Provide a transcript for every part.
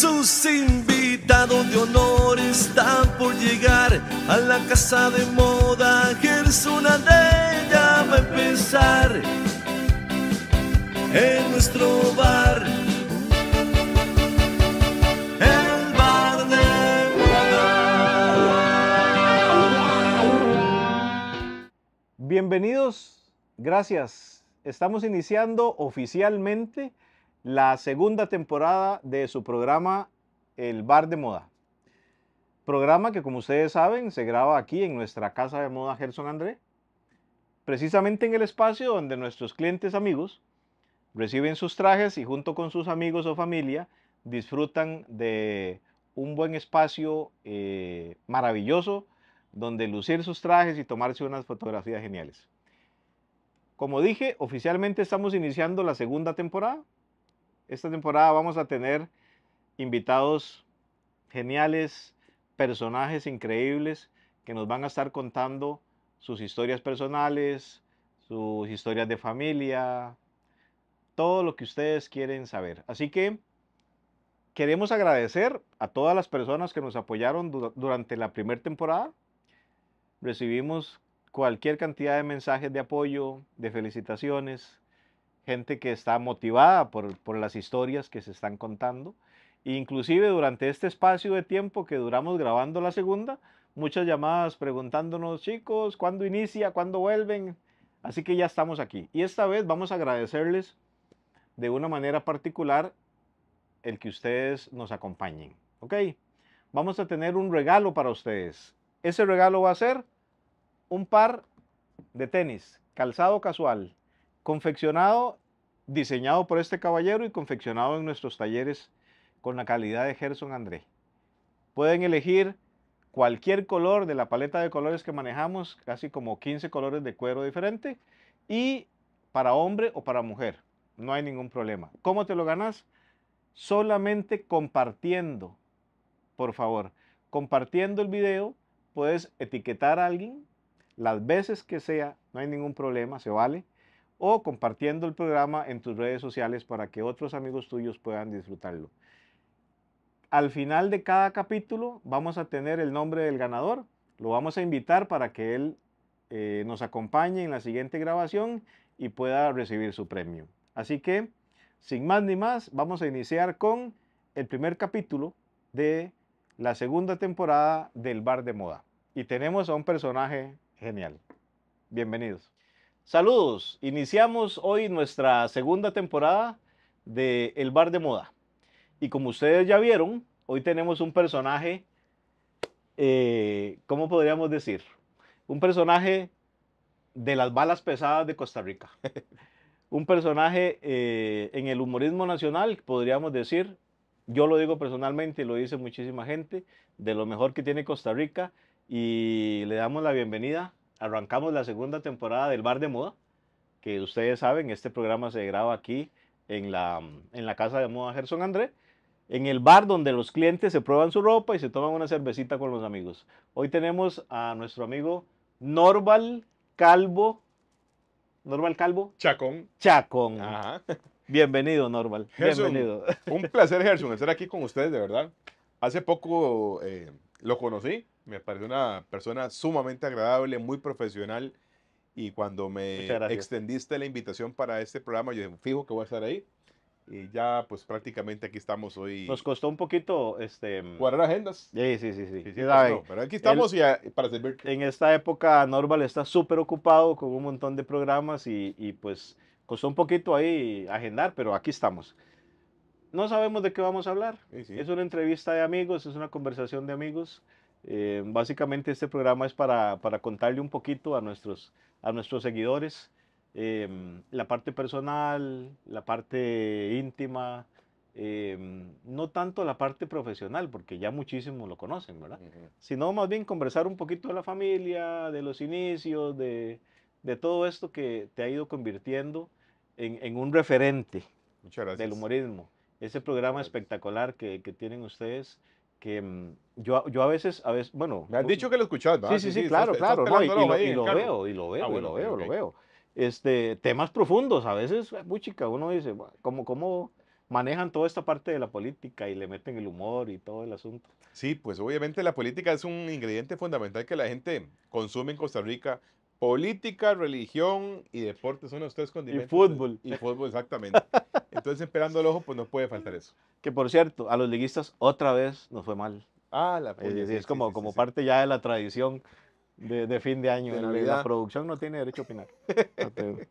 Sus invitados de honor están por llegar a la casa de moda. Gersuna de ella va a empezar en nuestro bar. El bar de Bienvenidos, gracias. Estamos iniciando oficialmente la segunda temporada de su programa El Bar de Moda. Programa que, como ustedes saben, se graba aquí en nuestra casa de moda Gerson André, precisamente en el espacio donde nuestros clientes amigos reciben sus trajes y junto con sus amigos o familia disfrutan de un buen espacio eh, maravilloso donde lucir sus trajes y tomarse unas fotografías geniales. Como dije, oficialmente estamos iniciando la segunda temporada. Esta temporada vamos a tener invitados geniales, personajes increíbles que nos van a estar contando sus historias personales, sus historias de familia, todo lo que ustedes quieren saber. Así que queremos agradecer a todas las personas que nos apoyaron durante la primera temporada. Recibimos cualquier cantidad de mensajes de apoyo, de felicitaciones, gente que está motivada por, las historias que se están contando. inclusive durante este espacio de tiempo que duramos grabando la segunda, muchas llamadas preguntándonos, chicos, ¿cuándo inicia? ¿Cuándo vuelven? Así que ya estamos aquí. Y esta vez vamos a agradecerles de una manera particular el que ustedes nos acompañen. ¿Ok? Vamos a tener un regalo para ustedes. Ese regalo va a ser un par de tenis, calzado casual, confeccionado, diseñado por este caballero y confeccionado en nuestros talleres con la calidad de Gerson André. Pueden elegir cualquier color de la paleta de colores que manejamos, casi como 15 colores de cuero diferente, y para hombre o para mujer, no hay ningún problema. ¿Cómo te lo ganas? Solamente compartiendo, por favor, compartiendo el video, puedes etiquetar a alguien las veces que sea, no hay ningún problema, se vale o compartiendo el programa en tus redes sociales para que otros amigos tuyos puedan disfrutarlo. Al final de cada capítulo vamos a tener el nombre del ganador, lo vamos a invitar para que él eh, nos acompañe en la siguiente grabación y pueda recibir su premio. Así que, sin más ni más, vamos a iniciar con el primer capítulo de la segunda temporada del Bar de Moda. Y tenemos a un personaje genial. Bienvenidos. Saludos, iniciamos hoy nuestra segunda temporada de El Bar de Moda. Y como ustedes ya vieron, hoy tenemos un personaje, eh, ¿cómo podríamos decir? Un personaje de las balas pesadas de Costa Rica. un personaje eh, en el humorismo nacional, podríamos decir, yo lo digo personalmente y lo dice muchísima gente, de lo mejor que tiene Costa Rica. Y le damos la bienvenida arrancamos la segunda temporada del Bar de Moda, que ustedes saben, este programa se graba aquí en la, en la Casa de Moda Gerson André, en el bar donde los clientes se prueban su ropa y se toman una cervecita con los amigos. Hoy tenemos a nuestro amigo Norval Calvo. Norval Calvo. Chacón. Chacón. Bienvenido, Norval. Bienvenido. Un placer, Gerson, estar aquí con ustedes, de verdad. Hace poco eh, lo conocí me parece una persona sumamente agradable, muy profesional. Y cuando me extendiste la invitación para este programa, yo dije, fijo que voy a estar ahí. Y ya, pues prácticamente aquí estamos hoy. Nos costó un poquito este, mm, Guardar agendas. Sí, sí, sí. sí. pero aquí estamos y eh, para servirte. En esta época, Norval está súper ocupado con un montón de programas y, y pues costó un poquito ahí agendar, pero aquí estamos no sabemos de qué vamos a hablar. Es una entrevista de amigos, es una conversación de amigos. Eh, básicamente este programa es para, contarle un poquito a nuestros, a nuestros seguidores em, la parte personal, la parte íntima, em, no tanto la parte profesional, porque ya muchísimo lo conocen, ¿verdad? Sino más bien conversar un poquito de la familia, de los inicios, de, todo esto que te ha ido convirtiendo en, un referente del humorismo. Ese programa espectacular que, que tienen ustedes que mm, yo, yo a veces, a veces, bueno. Me han dicho que lo escuchas ¿verdad? Sí, sí, sí, claro, claro. y, lo, veo, y, lo, veo, ah, y lo veo, lo veo. Este, temas profundos, a veces, muy chica, uno dice, ¿cómo, cómo manejan toda esta parte de la política y le meten el humor y todo el asunto? Sí, pues obviamente la política es un ingrediente fundamental que la gente consume en Costa Rica. Política, religión y deporte son los tres condimentos. Y fútbol. Y fútbol, exactamente. Entonces, esperando el ojo, pues no puede faltar eso. Que por cierto, a los liguistas otra vez nos fue mal. Ah, la Es, como, como parte ya de la tradición de, fin de año. la, producción no tiene derecho a opinar.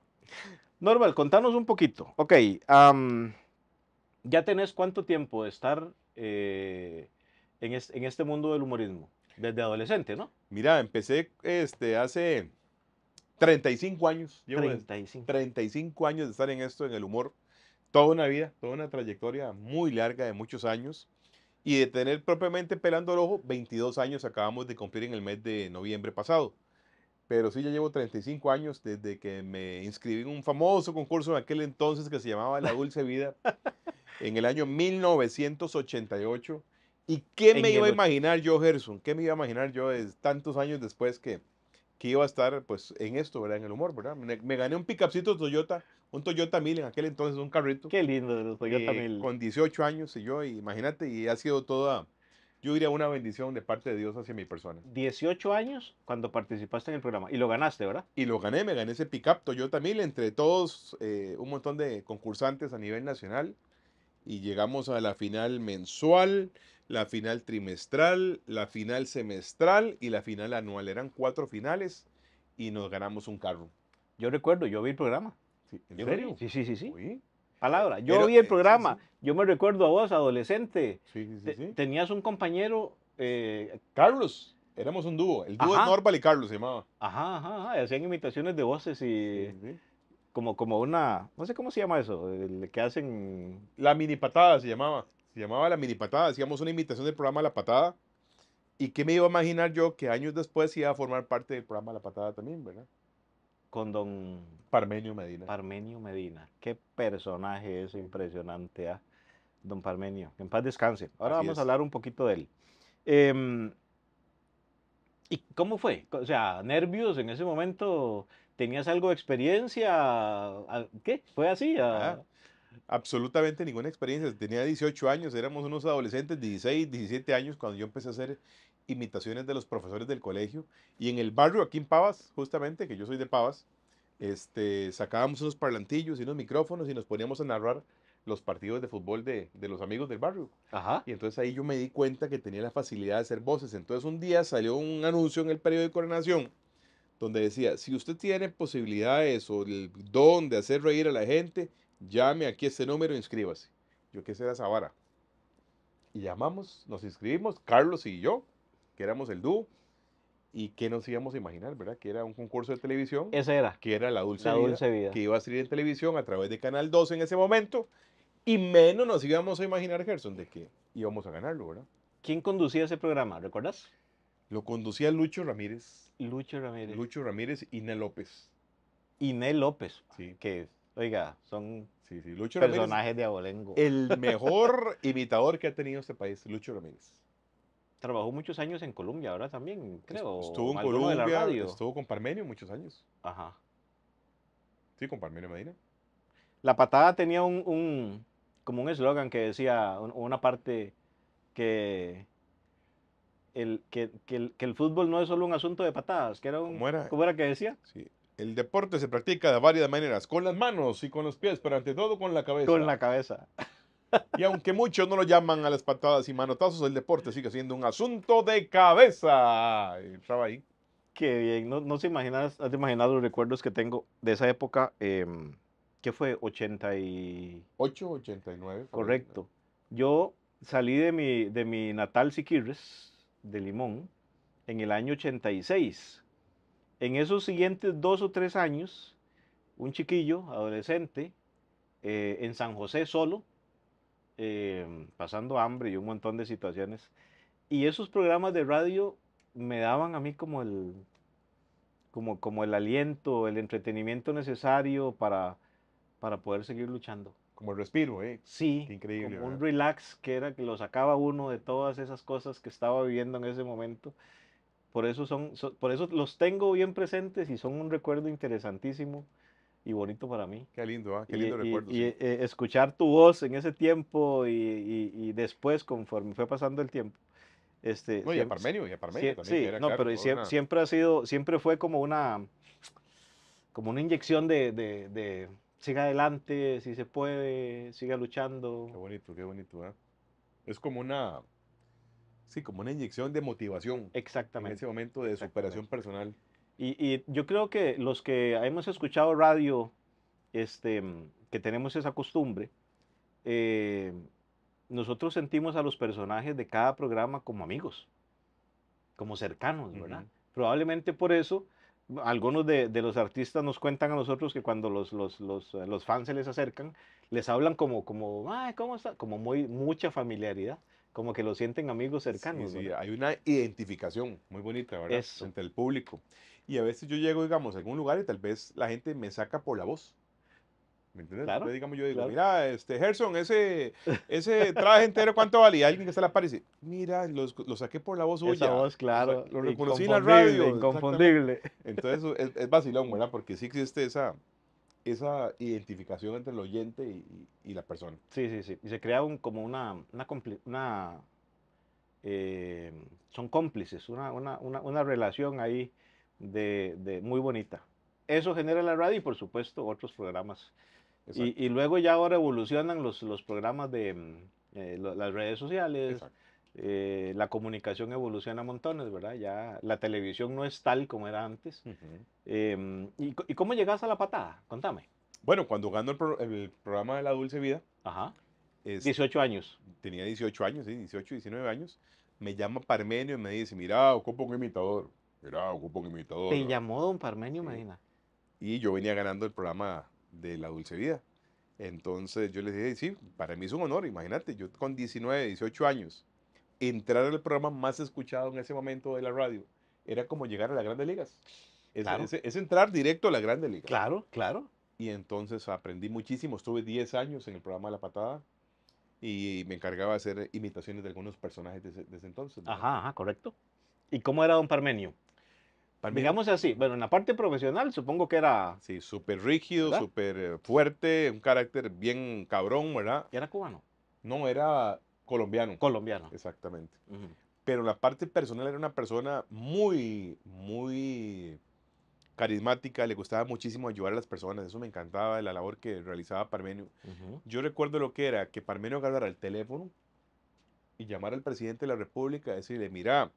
Normal, contanos un poquito. Ok, ¿ya tenés cuánto tiempo de estar eh, en, en este mundo del humorismo? Desde adolescente, ¿no? Mira, empecé este, hace 35 años. 35. 35 años de estar en esto, en el humor toda una vida, toda una trayectoria muy larga de muchos años y de tener propiamente pelando el ojo 22 años acabamos de cumplir en el mes de noviembre pasado. Pero sí, ya llevo 35 años desde que me inscribí en un famoso concurso en aquel entonces que se llamaba La Dulce Vida, en el año 1988. ¿Y qué me iba a imaginar yo, Gerson? ¿Qué me iba a imaginar yo tantos años después que, que iba a estar pues en esto, ¿verdad? En el humor, ¿verdad? Me, me gané un picapcito Toyota un Toyota 1000 en aquel entonces, un carrito. Qué lindo los Toyota eh, Con 18 años y yo, imagínate, y ha sido toda, yo diría, una bendición de parte de Dios hacia mi persona. 18 años cuando participaste en el programa y lo ganaste, ¿verdad? Y lo gané, me gané ese pickup Toyota 1000 entre todos, eh, un montón de concursantes a nivel nacional y llegamos a la final mensual, la final trimestral, la final semestral y la final anual. Eran cuatro finales y nos ganamos un carro. Yo recuerdo, yo vi el programa. Sí, ¿En serio? Sí, sí, sí, sí. Palabra, yo vi eh, el programa, yo me recuerdo a vos, adolescente. sí. tenías un compañero. Eh, Carlos, éramos un dúo. El dúo de Norval y Carlos se llamaba. Ajá, ajá, ajá. Hacían imitaciones de voces y. Como, como una. No sé cómo se llama eso. El que hacen. La mini patada se llamaba. Se llamaba la mini patada. Hacíamos una imitación del programa La Patada. ¿Y qué me iba a imaginar yo que años después iba a formar parte del programa La Patada también, verdad? con don Parmenio Medina. Parmenio Medina. Qué personaje es impresionante, ¿ah? don Parmenio. En paz descanse. Ahora vamos a hablar un poquito de él. Em, ¿Y cómo fue? O sea, nervios en ese momento. ¿Tenías algo de experiencia? ¿Qué? ¿Fue así? absolutamente ninguna experiencia. Tenía 18 años, éramos unos adolescentes, 16, 17 años, cuando yo empecé a hacer imitaciones de los profesores del colegio. Y en el barrio, aquí en Pavas, justamente, que yo soy de Pavas, este, sacábamos unos parlantillos y unos micrófonos y nos poníamos a narrar los partidos de fútbol de, de los amigos del barrio. Y entonces ahí yo me di cuenta que tenía la facilidad de hacer voces. Entonces un día salió un anuncio en el periódico de Nación donde decía, si usted tiene posibilidades o el don de hacer reír a la gente, llame aquí este número e inscríbase. Yo qué será esa vara. Y llamamos, nos inscribimos, Carlos y yo que éramos el dúo. ¿Y que nos íbamos a imaginar, verdad? Que era un concurso de televisión. Ese era. Que era La Dulce, vida, Que iba a salir en televisión a través de Canal 2 en ese momento. Y menos nos íbamos a imaginar, Gerson, de que íbamos a ganarlo, ¿verdad? ¿Quién conducía ese programa? ¿Recuerdas? Lo conducía Lucho Ramírez. Lucho Ramírez. Lucho Ramírez y López. Nel López. Sí. Que, oiga, son personajes de abolengo. El mejor imitador que ha tenido este país, Lucho Ramírez trabajó muchos años en Colombia, ahora también, creo. Estuvo en Colombia, estuvo con Parmenio muchos años. Ajá. Sí, con Parmenio Medina. La patada tenía un, un como un eslogan que decía una parte que el, que, que, el, fútbol no es solo un asunto de patadas, que era un... ¿Cómo era, ¿cómo era que decía? Sí. El deporte se practica de varias maneras, con las manos y con los pies, pero ante todo con la cabeza. Con la cabeza. Y aunque muchos no lo llaman a las patadas y manotazos, el deporte sigue siendo un asunto de cabeza. Estaba Qué bien, no, se imaginas, has imaginado los recuerdos que tengo de esa época, em, ¿qué fue? 88, 89. Correcto. Yo salí de mi, de mi natal Siquirres, de Limón, en el año 86. En esos siguientes dos o tres años, un chiquillo, adolescente, eh, en San José solo, Em, pasando hambre y un montón de situaciones. Y esos programas de radio me daban a mí como el, como, como el aliento, el entretenimiento necesario para, para poder seguir luchando. Como el respiro, ¿eh? Sí, increíble, un relax que era que lo sacaba uno de todas esas cosas que estaba viviendo en ese momento. Por eso, son, por eso los tengo bien presentes y son un recuerdo interesantísimo y bonito para mí. Qué lindo, ¿eh? qué lindo recuerdo. Y, y, eh, escuchar tu voz en ese tiempo y, después, conforme fue pasando el tiempo. Este, y a Parmenio, y a Parmenio sí, también. Sí, no, pero siempre, ha sido, siempre fue como una, como una inyección de, de, de siga adelante, si se puede, siga luchando. Qué bonito, qué bonito. ¿eh? Es como una, sí, como una inyección de motivación. Exactamente. En ese momento de superación personal. Y, yo creo que los que hemos escuchado radio, este, que tenemos esa costumbre, eh, nosotros sentimos a los personajes de cada programa como amigos, como cercanos, ¿verdad? Probablemente por eso algunos de, los artistas nos cuentan a nosotros que cuando eh, los, fans se les acercan, les hablan como, como, Ay, ¿cómo está? Como muy, mucha familiaridad, como que lo sienten amigos cercanos. Sí, hay una identificación muy bonita, ¿verdad? Entre el público. Y a veces yo llego, digamos, a algún lugar y tal vez la gente me saca por la voz. ¿Me entiendes? Entonces, digamos, yo digo, mira, este, Gerson, ese, ese traje entero, ¿cuánto vale? Y Alguien que se la dice, mira, lo, lo saqué por la voz suya. Esa voz, claro. Lo, reconocí en la radio. Inconfundible. Entonces, es, vacilón, ¿verdad? Porque sí existe esa, esa identificación entre el oyente y, y, la persona. Sí, sí, sí. Y se crea un, como una, una, eh, son cómplices, una, una, una, una relación ahí de, muy bonita. Eso genera la radio y por supuesto otros programas. Y, luego ya ahora evolucionan los, los programas de mm, eh, las redes sociales. Eh, la comunicación evoluciona montones, ¿verdad? Ya la televisión no es tal como era antes. Em, y, cómo llegas a la patada? Contame. Bueno, cuando ganó el, programa de la Dulce Vida. 18 años. Tenía 18 años, 18, 19 años. Me llama Parmenio y me dice, mira, ocupo un imitador era ocupo un imitador. Te llamó don Parmenio imagina Medina. Y yo venía ganando el programa de La Dulce Vida. Entonces yo les dije, sí, para mí es un honor, imagínate, yo con 19, 18 años, entrar al programa más escuchado en ese momento de la radio, era como llegar a las grandes ligas. Es, entrar directo a las grandes ligas. Claro, claro. Y entonces aprendí muchísimo, estuve 10 años en el programa de La Patada, y me encargaba de hacer imitaciones de algunos personajes desde, entonces. ajá, correcto. ¿Y cómo era don Parmenio? Para Digamos así, bueno, en la parte profesional supongo que era... Sí, súper rígido, súper eh, fuerte, un carácter bien cabrón, ¿verdad? ¿Y ¿Era cubano? No, era colombiano. Colombiano. Exactamente. Pero en la parte personal era una persona muy, muy carismática, le gustaba muchísimo ayudar a las personas, eso me encantaba, la labor que realizaba Parmenio. Yo recuerdo lo que era que Parmenio agarrara el teléfono y llamar al presidente de la República decirle, mira,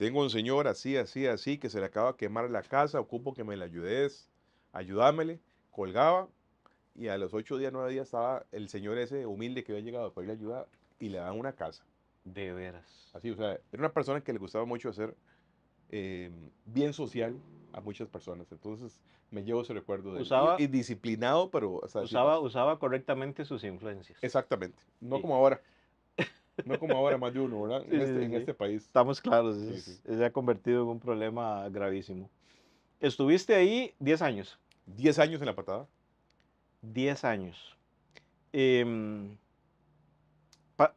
tengo un señor así, así, así, que se le acaba de quemar la casa, ocupo que me la ayudes, ayúdamele, Colgaba y a los ocho días, nueve días estaba el señor ese humilde que había llegado para irle ayuda y le dan una casa. De veras. Así, o sea, era una persona que le gustaba mucho hacer em, bien social a muchas personas. Entonces me llevo ese recuerdo de él. Y, disciplinado, pero... usaba, usaba correctamente sus influencias. Exactamente, no como ahora. No como ahora, más de uno, ¿verdad? en, este, este, país. Estamos claros, se ha convertido en un problema gravísimo. Estuviste ahí 10 años. 10 años en la patada. 10 años. Em,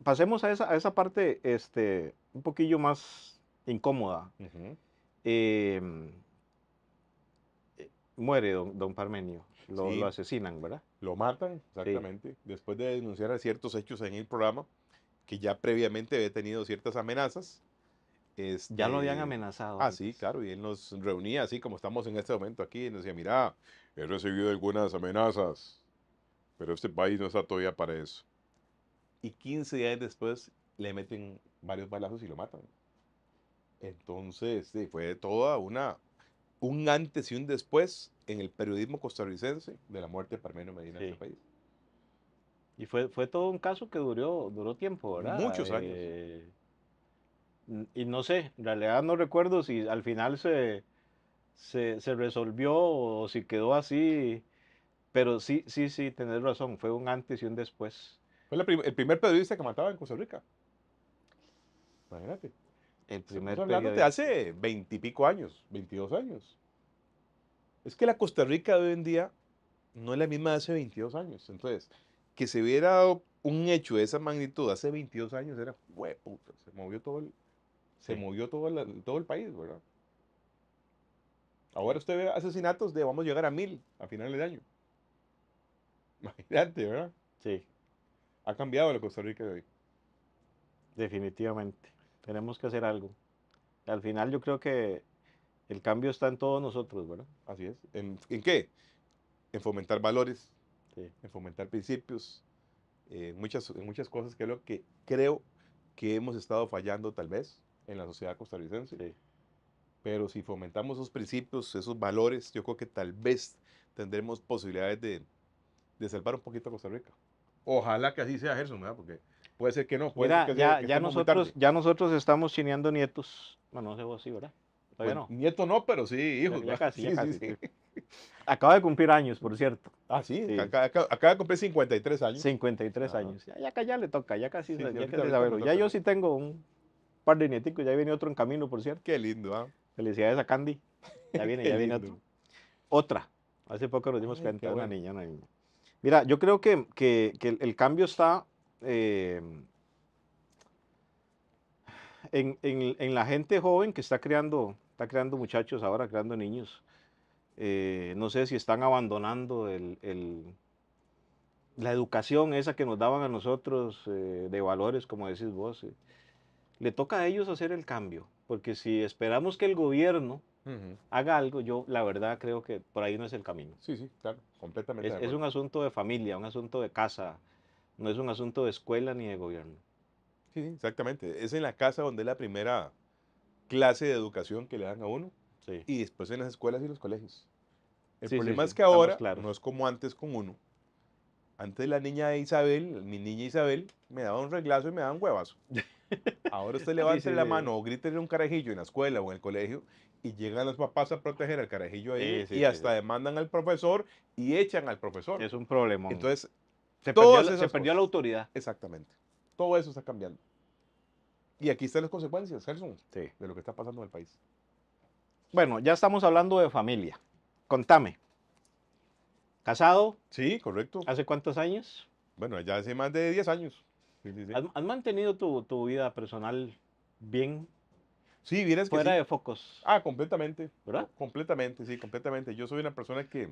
pasemos a esa, a esa parte este, un poquillo más incómoda. Em, eh, muere don, Parmenio. Lo, lo, asesinan, ¿verdad? Lo matan, exactamente. Después de denunciar ciertos hechos en el programa, y ya previamente había tenido ciertas amenazas. Este, ya lo habían este, amenazado. Ah, sí, claro, y él nos reunía así como estamos en este momento aquí y nos decía, mira, he recibido algunas amenazas, pero este país no está todavía para eso. Y 15 días después le meten varios balazos y lo matan. Entonces, fue toda una, un antes y un después en el periodismo costarricense de la muerte de Parmenio Medina en este país. Y fue, fue todo un caso que duró, duró tiempo, ¿verdad? Muchos años. Eh, y no sé, en realidad no recuerdo si al final se, se, se, resolvió o si quedó así, pero sí, sí, sí, tenés razón, fue un antes y un después. Fue el primer periodista que mataba en Costa Rica. Imagínate. El primer periodista. de hace veintipico años, veintidós años. Es que la Costa Rica de hoy en día no es la misma de hace veintidós años. Entonces, que se hubiera dado un hecho de esa magnitud hace 22 años era, se movió todo el, se movió todo, todo el país, ¿verdad? Ahora usted ve asesinatos de vamos a llegar a mil a finales de año. Imagínate, ¿verdad? Sí. Ha cambiado la Costa Rica de hoy. Definitivamente. Tenemos que hacer algo. Al final yo creo que el cambio está en todos nosotros, ¿verdad? Así es. ¿En, en qué? En fomentar valores, en fomentar principios, eh, en muchas, muchas cosas que es lo que creo que hemos estado fallando tal vez en la sociedad costarricense. Pero si fomentamos esos principios, esos valores, yo creo que tal vez tendremos posibilidades de, de salvar un poquito a Costa Rica. Ojalá que así sea Gerson, ¿verdad? Porque puede ser que no. Puede ya, nosotros, ya nosotros estamos chineando nietos. Bueno, no sé vos sí, ¿verdad? Pues, bueno, Nieto no, pero sí, hijos. Ya, casi, sí, Sí, Acaba de cumplir años, por cierto. Ah, sí, Acaba, de cumplir 53 años. 53 años. Ya, ya, le toca, ya casi, ya, yo sí tengo un par de nieticos, ya viene otro en camino, por cierto. Qué lindo, ¿ah? Felicidades a Candy. Ya viene, ya viene otro. Otra. Hace poco nos dimos que cuenta, una niña, una niña. Mira, yo creo que, el cambio está eh, en, en la gente joven que está creando, está creando muchachos ahora, creando niños eh, no sé si están abandonando el, la educación esa que nos daban a nosotros eh, de valores, como decís vos. Eh. Le toca a ellos hacer el cambio, porque si esperamos que el gobierno haga algo, yo la verdad creo que por ahí no es el camino. Sí, sí, claro, completamente. Es, es un asunto de familia, un asunto de casa, no es un asunto de escuela ni de gobierno. Sí, exactamente. Es en la casa donde es la primera clase de educación que le dan a uno y después en las escuelas y los colegios. El problema es que ahora no es como antes con uno. Antes la niña de Isabel, mi niña Isabel, me daba un reglazo y me daba un huevazo. Ahora usted levante la mano o en un carajillo en la escuela o en el colegio y llegan los papás a proteger al carajillo ahí y hasta demandan al profesor y echan al profesor. Es un problema. Entonces, se, perdió, la autoridad. Exactamente. Todo eso está cambiando. Y aquí están las consecuencias, Gerson, de lo que está pasando en el país. Bueno, ya estamos hablando de familia. Contame. ¿Casado? Sí, correcto. ¿Hace cuántos años? Bueno, ya hace más de 10 años. ¿Has, mantenido tu, vida personal bien? Sí, vienes Fuera de focos. Ah, completamente. ¿Verdad? Completamente, sí, completamente. Yo soy una persona que,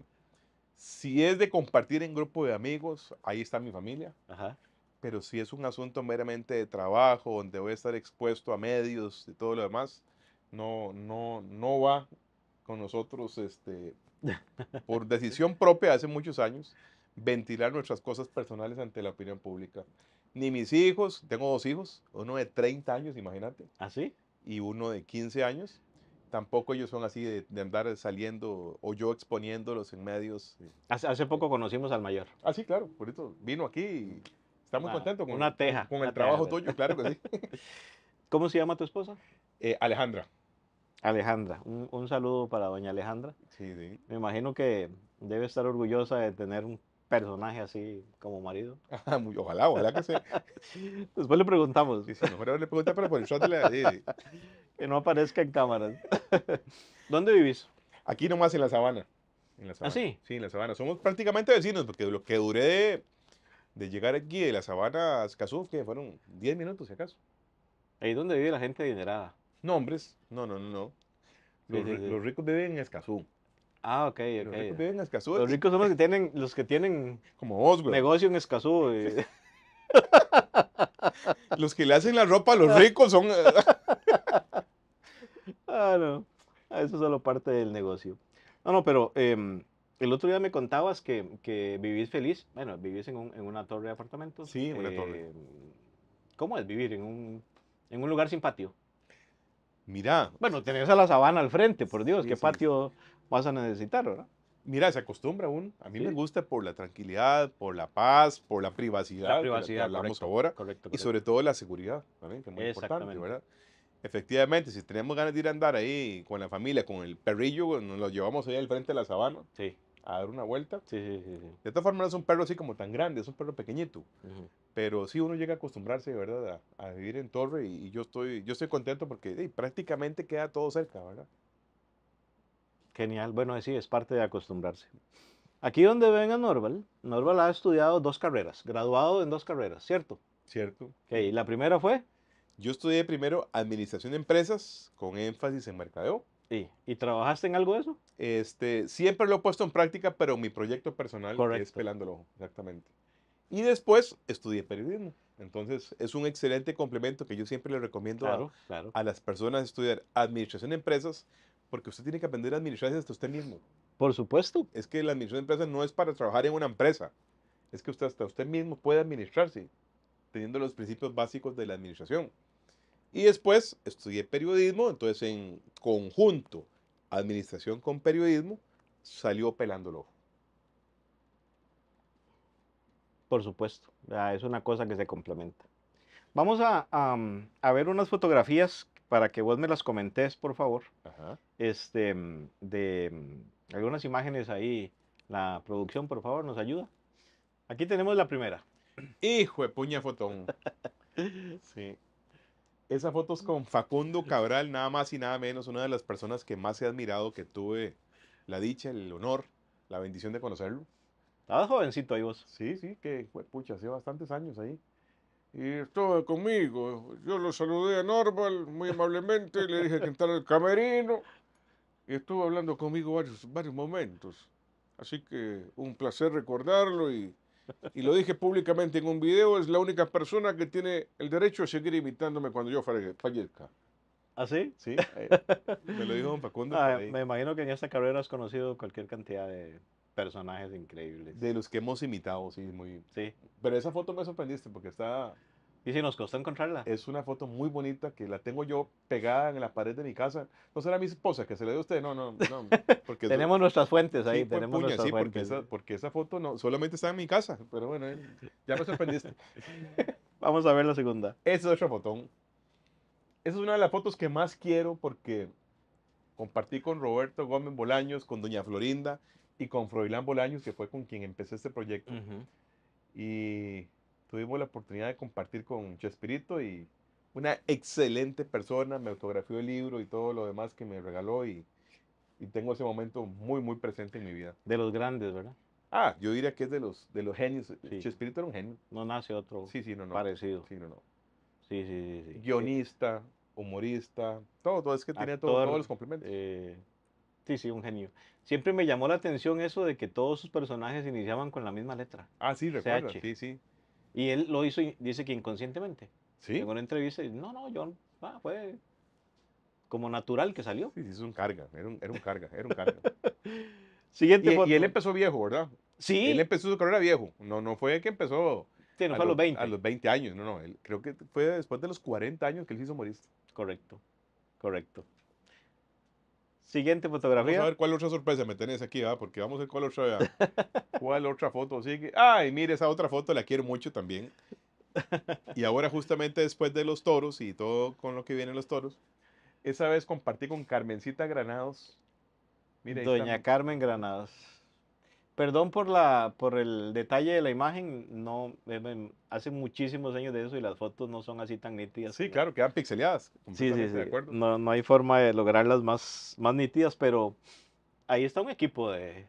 si es de compartir en grupo de amigos, ahí está mi familia. Ajá. Pero si es un asunto meramente de trabajo, donde voy a estar expuesto a medios y todo lo demás, no, no, no va con nosotros este, por decisión propia hace muchos años ventilar nuestras cosas personales ante la opinión pública. Ni mis hijos, tengo dos hijos, uno de 30 años, imagínate. ¿Ah, Y uno de 15 años. Tampoco ellos son así de, andar saliendo o yo exponiéndolos en medios. Eh. Hace, poco conocimos al mayor. Ah, sí, claro, por eso vino aquí. Y está muy ah, contento con, una teja, con el trabajo tuyo, claro que sí. ¿Cómo se llama tu esposa? Eh, Alejandra. Alejandra, un, saludo para doña Alejandra. Sí, Me imagino que debe estar orgullosa de tener un personaje así como marido. Ah, ojalá, ojalá que sea. Después le preguntamos. Sí, sí, mejor le por el Que no aparezca en cámaras. ¿Dónde vivís? Aquí nomás en la sabana. ¿Ah, sí? Sí, en la sabana. Somos prácticamente vecinos, porque lo que duré de, llegar aquí de la sabana a Escazú, que fueron 10 minutos, si acaso. ¿Y donde vive la gente adinerada? nombres. No, no, no, no. Los, ricos viven en Escazú. Ah, ok, Los ricos viven en Escazú. Los ricos son los que tienen, los que tienen Como güey. negocio en Escazú. Eh. los que le hacen la ropa a los ricos son... Eh. ah, no. Eso es solo parte del negocio. No, no, pero em, el otro día me contabas que, que vivís feliz. Bueno, vivís en, un, en, una torre de apartamentos. Sí, en una torre. Em, ¿Cómo es vivir en un, en un lugar sin Mira. Bueno, tenés a la sabana al frente, por Dios, qué patio vas a necesitar, ¿verdad? Mira, se acostumbra aún. A mí me gusta por la tranquilidad, por la paz, por la privacidad. La privacidad, que hablamos ahora. Correcto, Y sobre todo la seguridad, también, que es muy importante, ¿verdad? Efectivamente, si tenemos ganas de ir a andar ahí con la familia, con el perrillo, nos lo llevamos ahí al frente de la sabana. Sí a dar una vuelta. De todas formas, no es un perro así como tan grande, es un perro pequeñito. Pero sí uno llega a acostumbrarse, de verdad, a, vivir en torre y, yo, estoy, yo estoy contento porque prácticamente queda todo cerca, ¿verdad? Genial, bueno, sí, es parte de acostumbrarse. Aquí donde ven a Norval, Norval ha estudiado dos carreras, graduado en dos carreras, ¿cierto? Cierto. ¿y la primera fue? Yo estudié primero Administración de Empresas con énfasis en Mercadeo. Sí. ¿Y trabajaste en algo de eso? Este, siempre lo he puesto en práctica, pero mi proyecto personal es pelando el ojo, exactamente. Y después estudié periodismo. Entonces, es un excelente complemento que yo siempre le recomiendo a, las personas estudiar administración de empresas, porque usted tiene que aprender a administrarse hasta usted mismo. Por supuesto. Es que la administración de empresas no es para trabajar en una empresa. Es que usted hasta usted mismo puede administrarse, teniendo los principios básicos de la administración. Y después estudié periodismo, entonces en conjunto, administración con periodismo, salió pelando el ojo. Por supuesto, es una cosa que se complementa. Vamos a, ver unas fotografías para que vos me las comentes, por favor. Ajá. Este, de algunas imágenes ahí, la producción, por favor, nos ayuda. Aquí tenemos la primera. Hijo de puña fotón. sí. Esas fotos con Facundo Cabral, nada más y nada menos, una de las personas que más he admirado, que tuve la dicha, el honor, la bendición de conocerlo. ¿Estaba jovencito ahí vos. Sí, sí, que pucha, hace bastantes años ahí. Y estuvo conmigo. Yo lo saludé a Norval muy amablemente, le dije que entrara al camerino y estuvo hablando conmigo varios, varios momentos. Así que un placer recordarlo y y lo dije públicamente en un video, es la única persona que tiene el derecho a seguir imitándome cuando yo fallezca. ¿Ah, sí? Sí. Eh, me lo dijo don Facundo. Ah, me imagino que en esta carrera has conocido cualquier cantidad de personajes increíbles. De los que hemos imitado, sí, muy. Sí. Pero esa foto me sorprendiste porque está ¿Y si nos costó encontrarla? Es una foto muy bonita que la tengo yo pegada en la pared de mi casa. No será mi esposa que se le dio a usted, no, no, no. Porque tenemos nuestras fuentes ahí, tenemos nuestras sí, Porque esa, porque foto no, solamente está en mi casa, pero bueno, eh, ya me sorprendiste. Vamos a ver la segunda. Esa es otra fotón. Esa es una de las fotos que más quiero porque compartí con Roberto Gómez Bolaños, con Doña Florinda y con Froilán Bolaños, que fue con quien empecé este proyecto. Y tuvimos la oportunidad de compartir con Chespirito y una excelente persona, me autografió el libro y todo lo demás que me regaló y, tengo ese momento muy, muy presente en mi vida. De los grandes, ¿verdad? Ah, yo diría que es de los, de los genios. Chespirito era un genio. No nace otro parecido. Sí, Sí, sí, Guionista, humorista, todo, todo es que tiene todos los complementos. Eh, sí, sí, un genio. Siempre me llamó la atención eso de que todos sus personajes iniciaban con la misma letra. Ah, sí, recuerdo. Sí, sí. Y él lo hizo, dice que inconscientemente. Sí. En una entrevista, no, no, yo, fue como natural que salió. Sí, sí, es un carga, era un, carga, era un carga. Siguiente y, él empezó viejo, ¿verdad? Sí. Él empezó su carrera viejo. No, no fue que empezó. Sí, no fue a los 20. A los 20 años, no, no. Él, creo que fue después de los 40 años que él se hizo morir. Correcto, correcto. Siguiente fotografía. Vamos a ver cuál otra sorpresa me tenés aquí, ¿va? Porque vamos a ver cuál otra, cuál otra foto sigue. Ay, mire, esa otra foto la quiero mucho también. Y ahora justamente después de los toros y todo con lo que vienen los toros, esa vez compartí con Carmencita Granados. Doña Carmen Granados. Perdón por, la, por el detalle de la imagen, no, eh, hace muchísimos años de eso y las fotos no son así tan nítidas. Sí, claro, quedan pixeladas Sí, sí, No, hay forma de lograrlas más, más nítidas, pero ahí está un equipo de...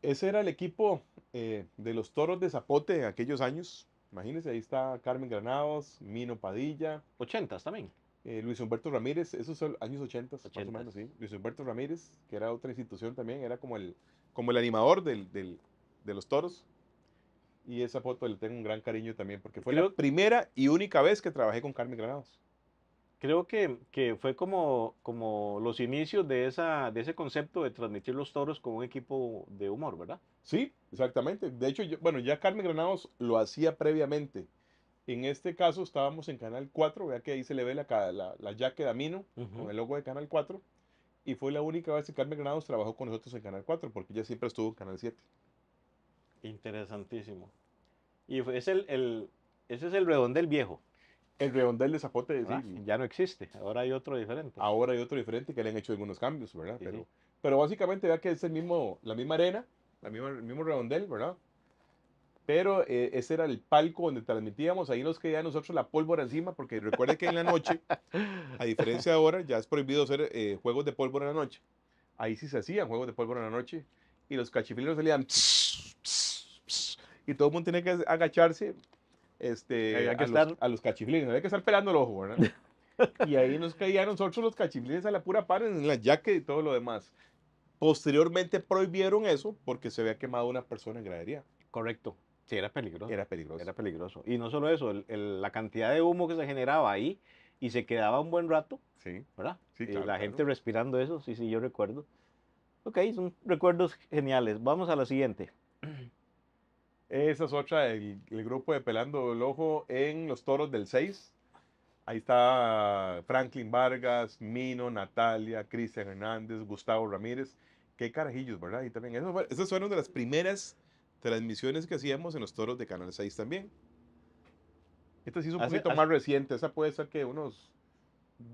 Ese era el equipo eh, de los toros de Zapote aquellos años. Imagínense, ahí está Carmen Granados, Mino Padilla. 80 también. Eh, Luis Humberto Ramírez, esos son años 80, Luis Humberto Ramírez, que era otra institución también, era como el, como el animador de los toros. Y esa foto le tengo un gran cariño también, porque fue la primera y única vez que trabajé con Carmen Granados. Creo que, fue como, como los inicios de, esa, de ese concepto de transmitir los toros con un equipo de humor, ¿verdad? Sí, exactamente. De hecho, yo, bueno, ya Carmen Granados lo hacía previamente. En este caso estábamos en Canal 4, vea que ahí se le ve la, la, la jaque de Amino con el logo de Canal 4 y fue la única vez que Carmen Granados trabajó con nosotros en Canal 4, porque ella siempre estuvo en Canal 7. Interesantísimo. Y es el, ese es el redondel viejo. El redondel de zapote de ah, Ya no existe, ahora hay otro diferente. Ahora hay otro diferente que le han hecho algunos cambios, ¿verdad? pero, pero básicamente vea que es el mismo, la misma arena, la el mismo redondel, ¿verdad? pero eh, ese era el palco donde transmitíamos, ahí nos quedaba nosotros la pólvora encima, porque recuerde que en la noche, a diferencia de ahora, ya es prohibido hacer eh, juegos de pólvora en la noche. Ahí sí se hacían juegos de pólvora en la noche, y los cachiflines salían, y todo el mundo tenía que agacharse este, a, los, cachiflines, no había que estar pelando el ojo, y ahí nos caían nosotros los cachiflines a la pura par en la jaque y todo lo demás. Posteriormente prohibieron eso porque se había quemado una persona en gradería. Correcto. Sí, era peligroso. Era peligroso. Era peligroso. Y no solo eso, la cantidad de humo que se generaba ahí y se quedaba un buen rato. Sí. ¿Verdad? Sí, eh, claro, y la gente respirando eso, sí, sí, yo recuerdo. Ok, son recuerdos geniales. Vamos a la siguiente. Esa es otra, el, el grupo de Pelando el Ojo en Los Toros del 6. Ahí está Franklin Vargas, Mino, Natalia, Cristian Hernández, Gustavo Ramírez. Qué carajillos, ¿verdad? Y también, esas fueron de las primeras transmisiones que hacíamos en los toros de Canal 6 también. Esta sí es un poquito más reciente, esa puede ser que unos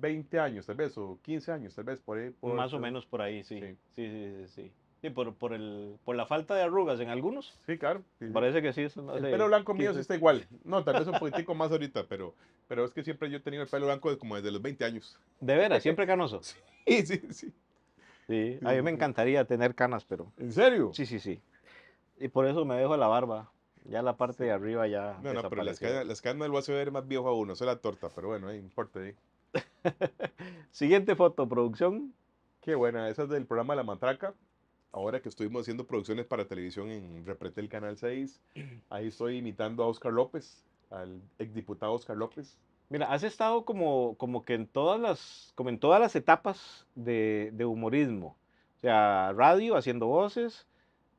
20 años tal vez, o 15 años tal vez, por ahí. más o menos por ahí, sí. Sí, sí, sí. sí, por, por, el, por la falta de arrugas en algunos. Sí, claro. parece que sí. el pelo blanco mío sí está igual. No, tal vez un poquitico más ahorita, pero, pero es que siempre yo he tenido el pelo blanco como desde los 20 años. ¿De veras? ¿Siempre canoso? Sí, sí, sí. Sí, a mí me encantaría tener canas, pero... ¿En serio? Sí, sí, sí. Y por eso me dejo la barba. Ya la parte de arriba ya. No, no, pero las las vacío lo ver más viejo a uno. Eso es la torta, pero bueno, ahí, importa. Siguiente foto, producción. Qué buena, esa es del programa La Matraca. Ahora que estuvimos haciendo producciones para televisión en Reprete el Canal 6, ahí estoy imitando a Oscar López, al exdiputado Oscar López. Mira, has estado como, como que en todas las, como en todas las etapas de, de humorismo. O sea, radio, haciendo voces,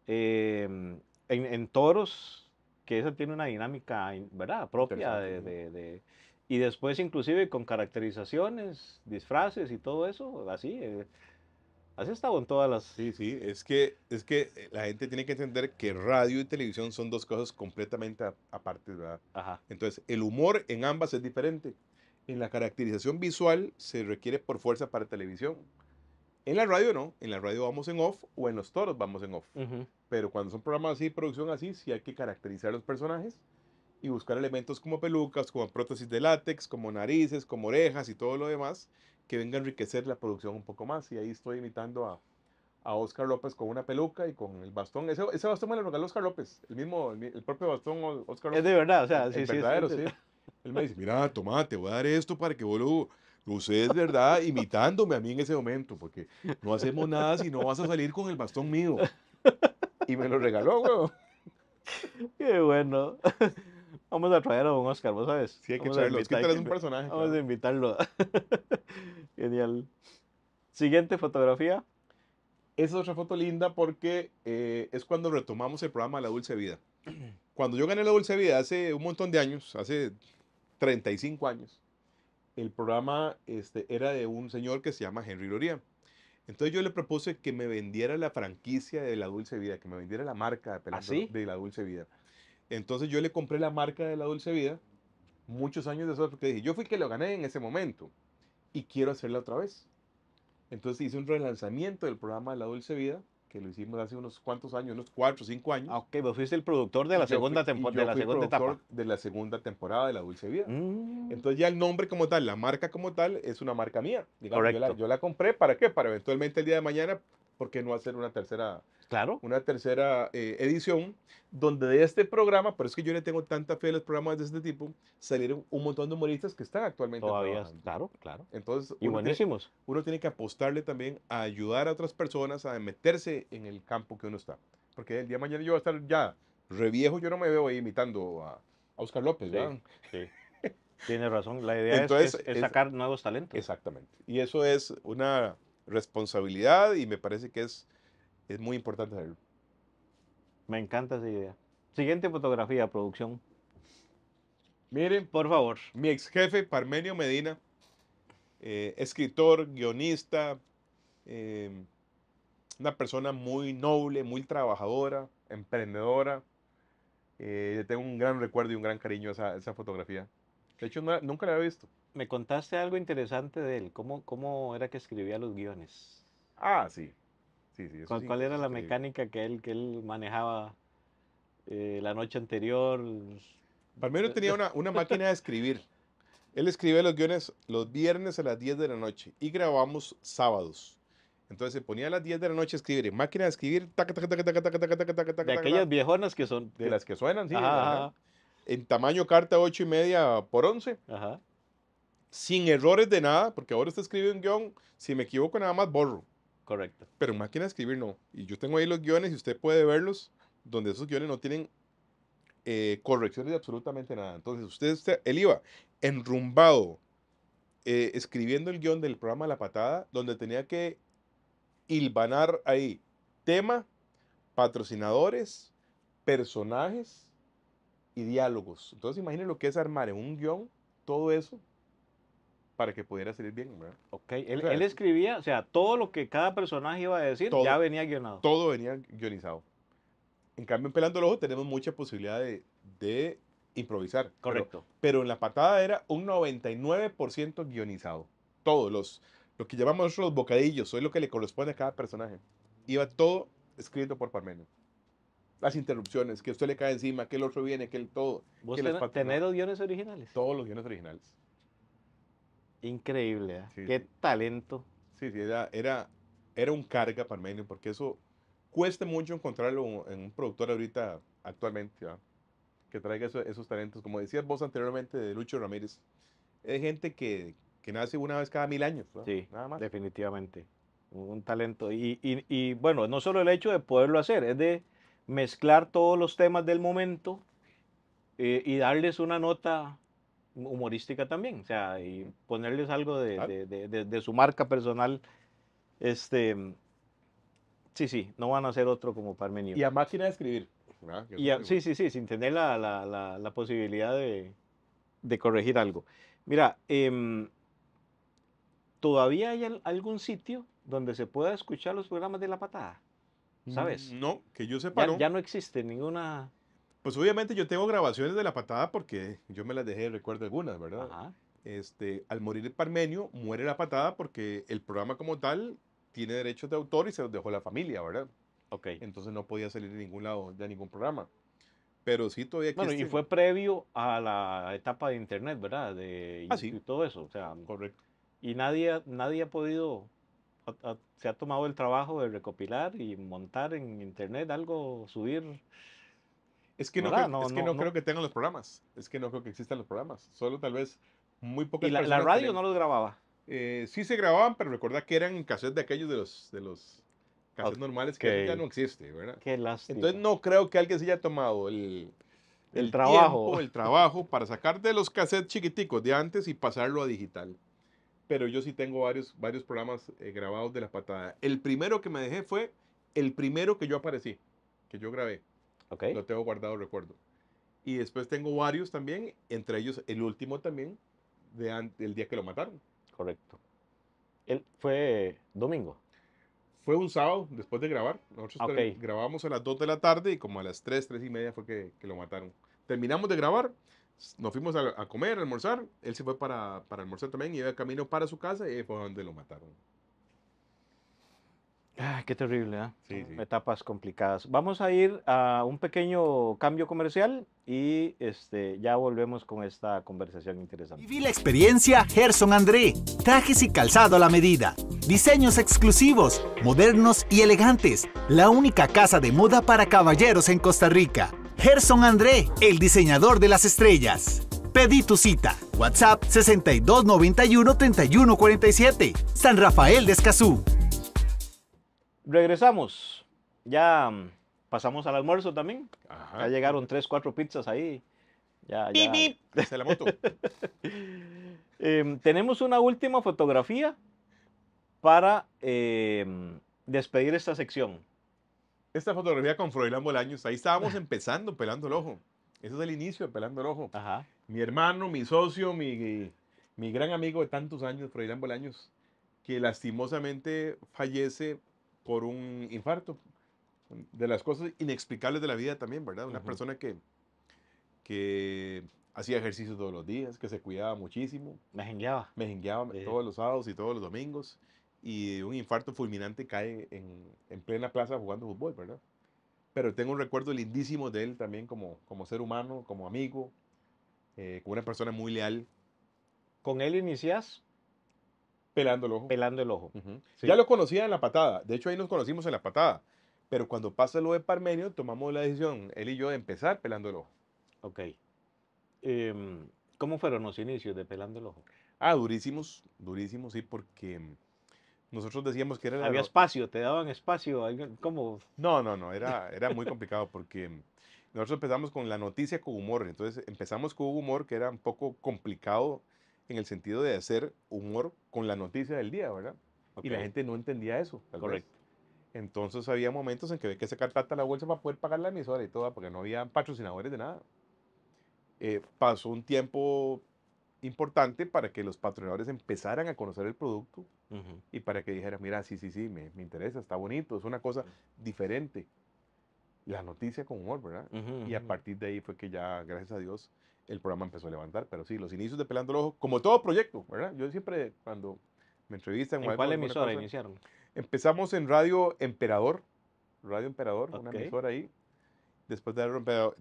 Em, en, toros, que esa tiene una dinámica ¿verdad? propia de, Y después inclusive con caracterizaciones, disfraces y todo eso, así. Eh, así estaba en todas las... Sí, sí, es que, es que eh, la gente tiene que entender que radio y televisión son dos cosas completamente aparte, ¿verdad? Ajá. Entonces, el humor en ambas es diferente. En la caracterización visual se requiere por fuerza para televisión en la radio no, en la radio vamos en off o en los toros vamos en off. Pero cuando son programas así, producción así, sí hay que caracterizar a los personajes y buscar elementos como pelucas, como prótesis de látex, como narices, como orejas y todo lo demás que venga a enriquecer la producción un poco más. Y ahí estoy imitando a, a Oscar López con una peluca y con el bastón. Ese, bastón me lo regaló Oscar López, el mismo, el, propio bastón Oscar López. Es de verdad, o sea, sí, sí. Verdadero, sí. Él me dice, mira, tomate, voy a dar esto para que vos Usted es verdad imitándome a mí en ese momento, porque no hacemos nada si no vas a salir con el bastón mío. Y me lo regaló, güey. Qué bueno. Vamos a traer a un Oscar, ¿vos sabes? Sí, hay que traerlo. Es traes un personaje. Vamos a invitarlo. Genial. Siguiente fotografía. Esa es otra foto linda porque eh, es cuando retomamos el programa La Dulce Vida. Cuando yo gané La Dulce Vida hace un montón de años, hace 35 años, el programa este, era de un señor que se llama Henry Loría. Entonces yo le propuse que me vendiera la franquicia de la Dulce Vida, que me vendiera la marca ¿Ah, de, la Dulce Vida. Entonces yo le compré la marca de la Dulce Vida muchos años después porque dije, yo fui que lo gané en ese momento y quiero hacerla otra vez. Entonces hice un relanzamiento del programa de la Dulce Vida que lo hicimos hace unos cuantos años, unos cuatro o cinco años. Ah, ok, vos fuiste el productor de la segunda, temporada de la segunda De la segunda temporada de La Dulce Vida. Mm. Entonces ya el nombre como tal, la marca como tal, es una marca mía. yo la compré, ¿para qué? Para eventualmente el día de mañana ¿por qué no hacer una tercera, claro. una tercera eh, edición donde de este programa, pero es que yo le tengo tanta fe en los programas de este tipo, salieron un montón de humoristas que están actualmente Todavía, claro, claro. Entonces, y buenísimos. uno tiene que apostarle también a ayudar a otras personas a meterse en el campo que uno está. Porque el día de mañana yo voy a estar ya reviejo, yo no me veo ahí imitando a, a Oscar López, ¿verdad? razón, la idea es, sacar nuevos talentos. Exactamente. Y eso es una responsabilidad y me parece que es, es muy importante hacerlo. Me encanta esa idea. Siguiente fotografía, producción. Miren, por favor. Mi ex jefe, Parmenio Medina, eh, escritor, guionista, eh, una persona muy noble, muy trabajadora, emprendedora. Eh, tengo un gran recuerdo y un gran cariño a esa fotografía. De hecho, nunca la había visto. Me contaste algo interesante de él. ¿Cómo, cómo era que escribía los guiones? Ah, sí. ¿Cuál, era la mecánica que él, que él manejaba eh, la noche anterior? Palmero tenía una, máquina de escribir. Él escribe los guiones los viernes a las 10 de la noche y grabamos sábados. Entonces se ponía a las 10 de la noche a escribir, máquina de escribir, De aquellas viejonas que son. De las que suenan, sí en tamaño carta 8 y media por 11. Sin errores de nada, porque ahora está escribiendo un guión, si me equivoco nada más borro. Correcto. Pero máquina de escribir no. Y yo tengo ahí los guiones y usted puede verlos, donde esos guiones no tienen eh, correcciones de absolutamente nada. Entonces usted, usted él iba enrumbado, eh, escribiendo el guión del programa La Patada, donde tenía que hilvanar ahí tema, patrocinadores, personajes, y diálogos. Entonces imagínense lo que es armar en un guión todo eso para que pudiera salir bien, Ok, él, escribía, o sea, todo lo que cada personaje iba a decir ya venía guionado. Todo venía guionizado. En cambio, en Pelando el Ojo tenemos mucha posibilidad de, de improvisar. Correcto. Pero, en la patada era un 99% guionizado. Todos los, lo que llamamos nosotros los bocadillos, es lo que le corresponde a cada personaje. Iba todo escrito por Parmenio las interrupciones, que usted le cae encima, que el otro viene, que el todo. ¿Vos que tenés los guiones originales? Todos los guiones originales. Increíble, ¿ah? sí, qué talento. Sí, sí, era, era, un carga para medio, porque eso cuesta mucho encontrarlo en un productor ahorita, actualmente, ¿verdad? ¿ah? que traiga esos talentos. Como decías vos anteriormente de Lucho Ramírez, es gente que, que nace una vez cada mil años, ¿verdad? Sí, nada más. Definitivamente. Un, talento. Y, y, y bueno, no solo el hecho de poderlo hacer, es de mezclar todos los temas del momento eh, y darles una nota humorística también, o sea, y ponerles algo de, su marca personal. Este, sí, sí, no van a hacer otro como Parmenio. Y a máquina de escribir. sí, sí, sí, sin tener la, posibilidad de, corregir algo. Mira, em, ¿todavía hay algún sitio donde se pueda escuchar los programas de la patada? ¿sabes? Mm, no, que yo sepa. Ya, no. ya no existe ninguna. Pues obviamente yo tengo grabaciones de la patada porque yo me las dejé, recuerdo algunas, ¿verdad? Este, al morir el Parmenio, muere la patada porque el programa como tal tiene derechos de autor y se los dejó la familia, ¿verdad? Ok. Entonces no podía salir de ningún lado, de ningún programa. Pero sí todavía existe. Bueno, y fue previo a la etapa de internet, ¿verdad? De ah, y todo eso, o sea, correcto. Y nadie nadie ha podido se ha tomado el trabajo de recopilar y montar en internet algo, subir. Es que no, creo, que no, creo que tengan los programas, es que no creo que existan los programas, solo tal vez muy pocas ¿Y la, radio no los grababa? Eh, sí se grababan, pero recordad que eran en de aquellos de los, de los cassettes normales que ya no existe, ¿verdad? Entonces no creo que alguien se haya tomado el, el, trabajo. el trabajo para sacar de los cassettes chiquiticos de antes y pasarlo a digital pero yo sí tengo varios, varios programas eh, grabados de la patada. El primero que me dejé fue el primero que yo aparecí, que yo grabé. Okay. Lo tengo guardado, recuerdo. Y después tengo varios también, entre ellos el último también, de el día que lo mataron. Correcto. él ¿Fue domingo? Fue un sábado después de grabar. Nosotros grabamos a las 2 de la tarde y como a las 3, 3 y media fue que, que lo mataron. Terminamos de grabar, nos fuimos a, comer, a almorzar. Él se fue para, para almorzar también y iba camino para su casa y fue donde lo mataron. Ah, qué terrible, ¿eh? Etapas complicadas. Vamos a ir a un pequeño cambio comercial y este, ya volvemos con esta conversación interesante. Viví la experiencia Gerson André. Trajes y calzado a la medida. Diseños exclusivos, modernos y elegantes. La única casa de moda para caballeros en Costa Rica. Gerson André, el diseñador de las estrellas. Pedí tu cita. WhatsApp 6291-3147. San Rafael de Escazú. Regresamos. Ya mm, pasamos al almuerzo también. Ya llegaron tres, cuatro pizzas ahí. Ya, Bip, la moto. Em, tenemos una última fotografía para em, despedir esta sección esta fotografía con Froilán Bolaños, ahí estábamos empezando Pelando el Ojo. Ese es el inicio de Pelando el Ojo. Mi hermano, mi socio, mi, gran amigo de tantos años, Froilán Bolaños, que lastimosamente fallece por un infarto. De las cosas inexplicables de la vida también, ¿verdad? Una persona que, que hacía ejercicio todos los días, que se cuidaba muchísimo. Me jengueaba. Me jengueaba todos los sábados y todos los domingos y un infarto fulminante cae en, en, plena plaza jugando fútbol, ¿verdad? Pero tengo un recuerdo lindísimo de él también como, como ser humano, como amigo, eh, como una persona muy leal. ¿Con él inicias? Pelando el ojo. Pelando el ojo. Ya lo conocía en la patada, de hecho ahí nos conocimos en la patada, pero cuando pasa lo de Parmenio tomamos la decisión, él y yo, de empezar pelando el ojo. Ok. Em, ¿Cómo fueron los inicios de pelando el ojo? Ah, durísimos, durísimos, sí, porque nosotros decíamos que era... Había espacio, te daban espacio, como... No, no, no, era, era muy complicado porque nosotros empezamos con la noticia con humor, entonces empezamos con humor que era un poco complicado en el sentido de hacer humor con la noticia del día, ¿verdad? Y la gente no entendía eso. Correcto. Entonces había momentos en que había que sacar plata a la bolsa para poder pagar la emisora y todo, porque no había patrocinadores de nada. Eh, pasó un tiempo importante para que los patrocinadores empezaran a conocer el producto y para que dijeran, mira, sí, sí, sí, me, interesa, está bonito, es una cosa diferente. La noticia con humor, ¿verdad? y a partir de ahí fue que ya, gracias a Dios, el programa empezó a levantar. Pero sí, los inicios de Pelando el Ojo, como todo proyecto, ¿verdad? Yo siempre, cuando me entrevistan... ¿En cuál emisora iniciaron? Empezamos en Radio Emperador, Radio Emperador, una emisora ahí, Después de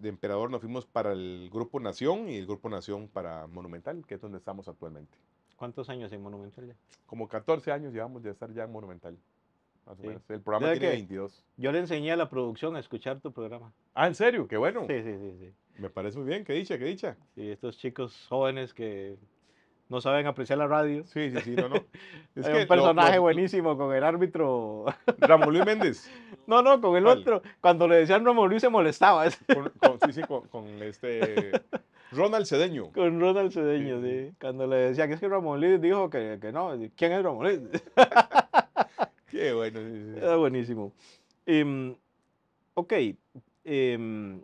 Emperador nos fuimos para el Grupo Nación y el Grupo Nación para Monumental, que es donde estamos actualmente. ¿Cuántos años en Monumental ya? Como 14 años llevamos de estar ya en Monumental. El programa tiene 22. Yo le enseñé a la producción a escuchar tu programa. Ah, ¿en serio? Qué bueno. Sí, sí, sí. sí. Me parece muy bien. Qué dicha, qué dicha. Sí, estos chicos jóvenes que no saben apreciar la radio. Sí, sí, sí, no, no. Es un personaje buenísimo con el árbitro. Ramón Luis Méndez. No, no, con el otro. Cuando le decían Ramón Luis se molestaba. Con, sí, sí, con, este. Ronald Cedeño. Con Ronald Cedeño, sí. Cuando le decían que es que Ramón Luis dijo que, que no. ¿Quién es Ramón Luis? Qué bueno. Sí, sí. buenísimo. Em, ok. Em,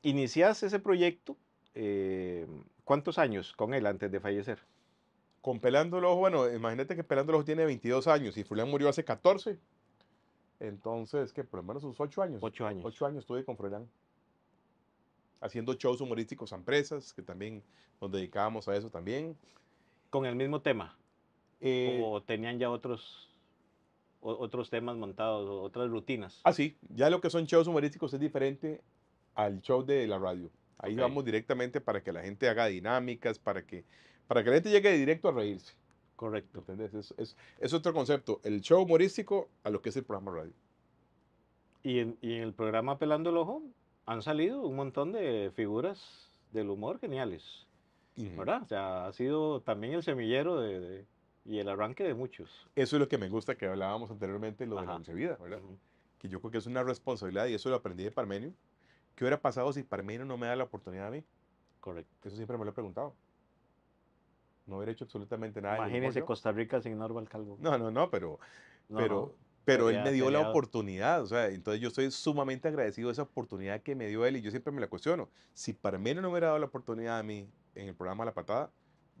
inicias ese proyecto. Eh, ¿Cuántos años con él antes de fallecer? Con Pelando el Ojo, bueno, imagínate que Pelando el Ojo tiene 22 años y Fulán murió hace 14. Entonces, que por lo menos sus 8 años. 8 años. 8 años estuve con Fulán. Haciendo shows humorísticos a empresas, que también nos dedicábamos a eso también. ¿Con el mismo tema? Eh, ¿O tenían ya otros otros temas montados, otras rutinas. Ah, sí, ya lo que son shows humorísticos es diferente al show de la radio. Ahí vamos directamente para que la gente haga dinámicas, para que, para que la gente llegue directo a reírse. Correcto. ¿Entendés? Es, es, es otro concepto, el show humorístico a lo que es el programa radio. Y en, y en el programa Pelando el Ojo han salido un montón de figuras del humor geniales. ¿Verdad? O sea, ha sido también el semillero de, y el arranque de muchos. Eso es lo que me gusta que hablábamos anteriormente, lo de la vida, ¿verdad? Que yo creo que es una responsabilidad y eso lo aprendí de Parmenio ¿Qué hubiera pasado si Parmenio no me da la oportunidad a mí? Correcto. Eso siempre me lo he preguntado. No hubiera hecho absolutamente nada. Imagínese Costa Rica sin Norval Calvo. No, no, no, pero, pero, pero él me dio la oportunidad. O sea, entonces yo estoy sumamente agradecido de esa oportunidad que me dio él y yo siempre me la cuestiono. Si Parmenio no me hubiera dado la oportunidad a mí en el programa La Patada,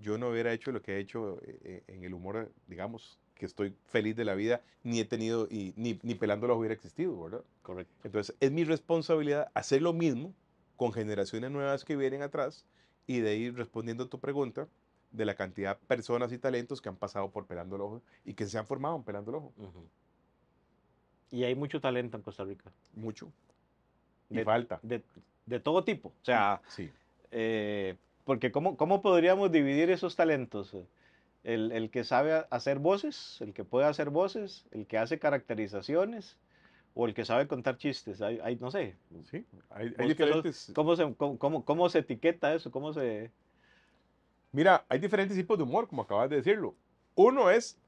yo no hubiera hecho lo que he hecho eh, eh, en el humor, digamos, que estoy feliz de la vida, ni he tenido, y, ni, ni hubiera existido, ¿verdad? Correcto. Entonces, es mi responsabilidad hacer lo mismo con generaciones nuevas que vienen atrás y de ir respondiendo a tu pregunta de la cantidad de personas y talentos que han pasado por Pelando el y que se han formado en Pelando el Y hay mucho talento en Costa Rica. Mucho. Y de, falta. De, todo tipo. O sea, sí. Eh, porque ¿cómo, ¿cómo podríamos dividir esos talentos? el, que sabe hacer voces, el que puede hacer voces, el que hace caracterizaciones o el que sabe contar chistes. Hay, no sé. Sí, hay, ¿cómo, se, etiqueta eso? ¿Cómo se.? Mira, hay diferentes tipos de humor, como acabas de decirlo. Uno es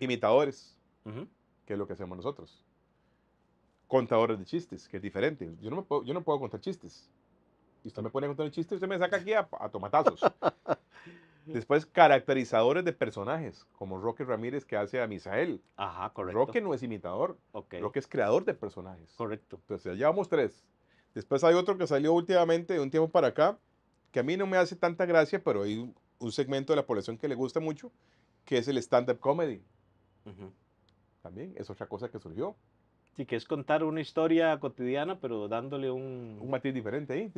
imitadores, que es lo que hacemos nosotros. Contadores de chistes, que es diferente. Yo no, puedo, yo no puedo contar chistes. Y usted me pone a contar chistes, usted me saca aquí a tomatazos. Después, caracterizadores de personajes, como Roque Ramírez que hace a Misael. Ajá, correcto. Roque no es imitador, Roque es creador de personajes. Correcto. Entonces, ya llevamos tres. Después hay otro que salió últimamente, de un tiempo para acá, que a mí no me hace tanta gracia, pero hay un, segmento de la población que le gusta mucho, que es el stand-up comedy. También es otra cosa que surgió. Sí, que es contar una historia cotidiana, pero dándole un... Un matiz diferente ahí,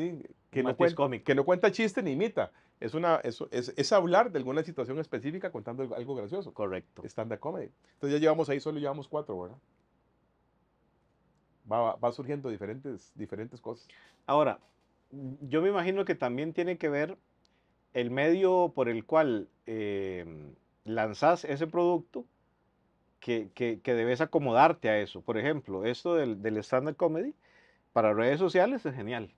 Que, no matiz cómico. que no cuenta chiste ni imita. Es, una, es, hablar de alguna situación específica contando algo gracioso. Correcto. stand comedy. Entonces ya llevamos ahí, solo llevamos cuatro, ¿verdad? Va, surgiendo diferentes, diferentes cosas. Ahora, yo me imagino que también tiene que ver el medio por el cual lanzas eh, lanzás ese producto que, que, debes acomodarte a eso. Por ejemplo, esto del, del stand-up comedy para redes sociales es genial.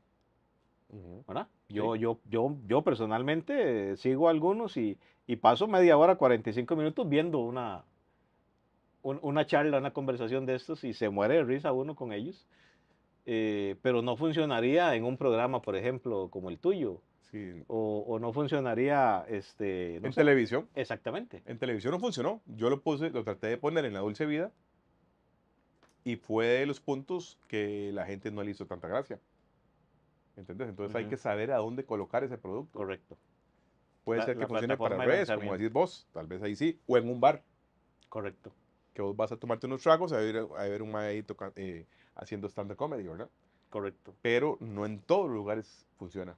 ¿verdad? Yo, yo, yo, yo personalmente eh, sigo algunos y, y, paso media hora, 45 minutos viendo una, una charla, una conversación de estos y se muere de risa uno con ellos. Eh, pero no funcionaría en un programa, por ejemplo, como el tuyo, o, no funcionaría este, en televisión. Exactamente. En televisión no funcionó. Yo lo puse, lo traté de poner en la dulce vida y fue de los puntos que la gente no le hizo tanta gracia. ¿Entendés? Entonces hay que saber a dónde colocar ese producto. Correcto. Puede ser que funcione para redes, como decís vos, tal vez ahí sí, o en un bar. Correcto. Que vos vas a tomarte unos tragos a ver, a ver un maedito eh, haciendo stand-up comedy, ¿verdad? Correcto. Pero no en todos los lugares funciona.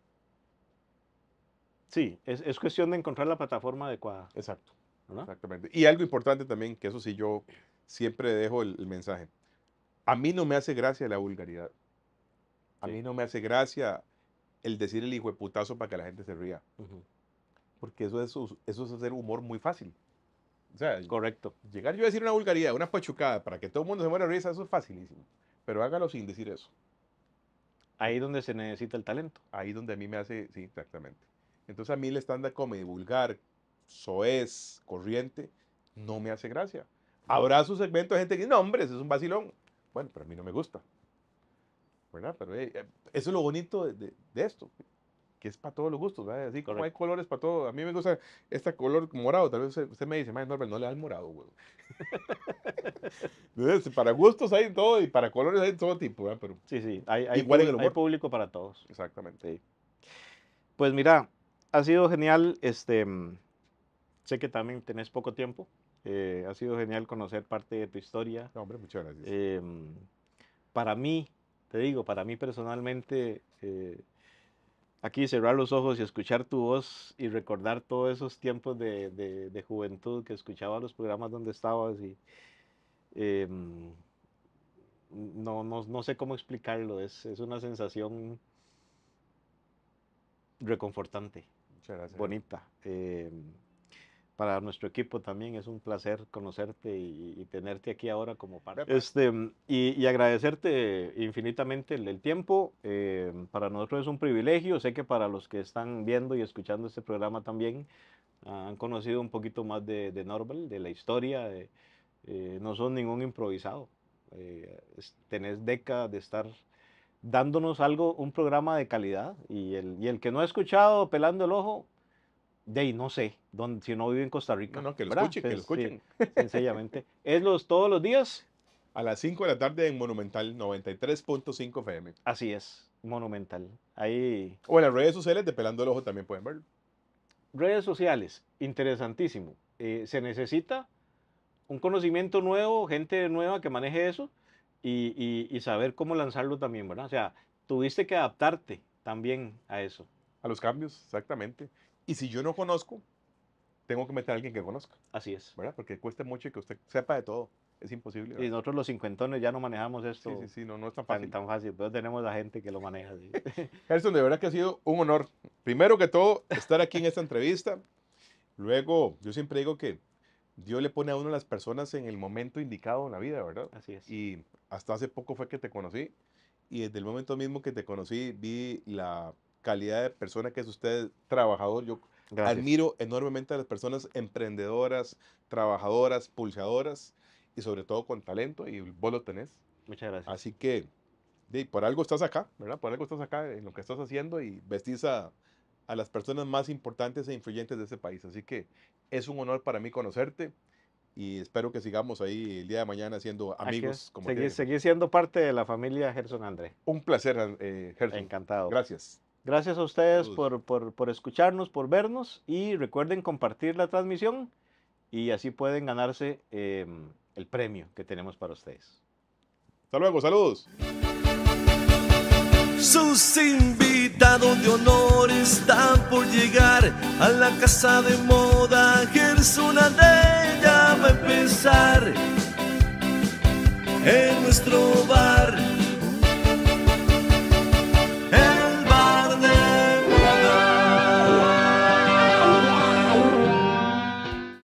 Sí, es, cuestión de encontrar la plataforma adecuada. Exacto. Exactamente. Y algo importante también, que eso sí yo siempre dejo el, mensaje. A mí no me hace gracia la vulgaridad. A mí no me hace gracia el decir el hijo de putazo para que la gente se ría. Porque eso es, eso es hacer humor muy fácil. Correcto. Llegar yo a decir una vulgaridad, una pachucada, para que todo el mundo se muera de risa, eso es facilísimo. Pero hágalo sin decir eso. Ahí donde se necesita el talento. Ahí donde a mí me hace, sí, exactamente. Entonces a mí el estándar como comedy vulgar, soez, corriente, no me hace gracia. Habrá su segmento de gente que dice, no, hombre, eso es un vacilón. Bueno, pero a mí no me gusta. ¿Verdad? Pero eh, eh, eso es lo bonito de, esto que es para todos los gustos, ¿verdad? Así como hay colores para todo. A mí me gusta este color morado. Tal vez usted me dice, no le da el morado, güey. para gustos hay todo y para colores hay todo tipo, ¿verdad? Pero sí, sí, hay, público para todos. Exactamente. Pues mira, ha sido genial, este, mm, sé que también tenés poco tiempo, eh, ha sido genial conocer parte de tu historia. hombre, muchas gracias. Eh, mm, para mí, te digo, para mí personalmente, eh, aquí cerrar los ojos y escuchar tu voz y recordar todos esos tiempos de, juventud que escuchaba los programas donde estabas y mm, no, no, sé cómo explicarlo, es, una sensación reconfortante bonita. Eh, para nuestro equipo también es un placer conocerte y, tenerte aquí ahora como parte. Este, y, agradecerte infinitamente el, tiempo. Eh, para nosotros es un privilegio. Sé que para los que están viendo y escuchando este programa también han conocido un poquito más de, de Norval, de la historia. De, eh, no son ningún improvisado. Eh, tenés décadas de estar dándonos algo, un programa de calidad. Y el, el que no ha escuchado Pelando el Ojo, de ahí no sé, si no vive en Costa Rica. No, que lo escuchen, que lo escuchen. sencillamente. Es los todos los días. A las 5 de la tarde en Monumental 93.5 FM. Así es, Monumental. Ahí. O en las redes sociales de Pelando el Ojo también pueden ver Redes sociales, interesantísimo. Eh, se necesita un conocimiento nuevo, gente nueva que maneje eso y, saber cómo lanzarlo también, ¿verdad? O sea, tuviste que adaptarte también a eso. A los cambios, exactamente. Y si yo no conozco, tengo que meter a alguien que conozca. Así es. ¿Verdad? Porque cuesta mucho que usted sepa de todo. Es imposible. Y nosotros los cincuentones ya no manejamos esto. Sí, sí, sí, no, no es tan fácil. Tan, tan fácil, pero tenemos a gente que lo maneja. ¿sí? Gerson, de verdad que ha sido un honor. Primero que todo, estar aquí en esta entrevista. Luego, yo siempre digo que Dios le pone a uno las personas en el momento indicado en la vida, ¿verdad? Así es. Y hasta hace poco fue que te conocí y desde el momento mismo que te conocí vi la calidad de persona que es usted, trabajador. Yo admiro enormemente a las personas emprendedoras, trabajadoras, pulsadoras y sobre todo con talento y vos lo tenés. Muchas gracias. Así que, por algo estás acá, ¿verdad? Por algo estás acá en lo que estás haciendo y vestís a, a las personas más importantes e influyentes de este país. Así que es un honor para mí conocerte y espero que sigamos ahí el día de mañana siendo amigos. Como seguir, siendo parte de la familia Gerson André. Un placer, eh, Gerson. Encantado. Gracias. Gracias a ustedes por, por, por, escucharnos, por vernos y recuerden compartir la transmisión y así pueden ganarse em, el premio que tenemos para ustedes. Hasta luego, saludos donde de honor están por llegar a la casa de moda. una de ella va a empezar en nuestro bar.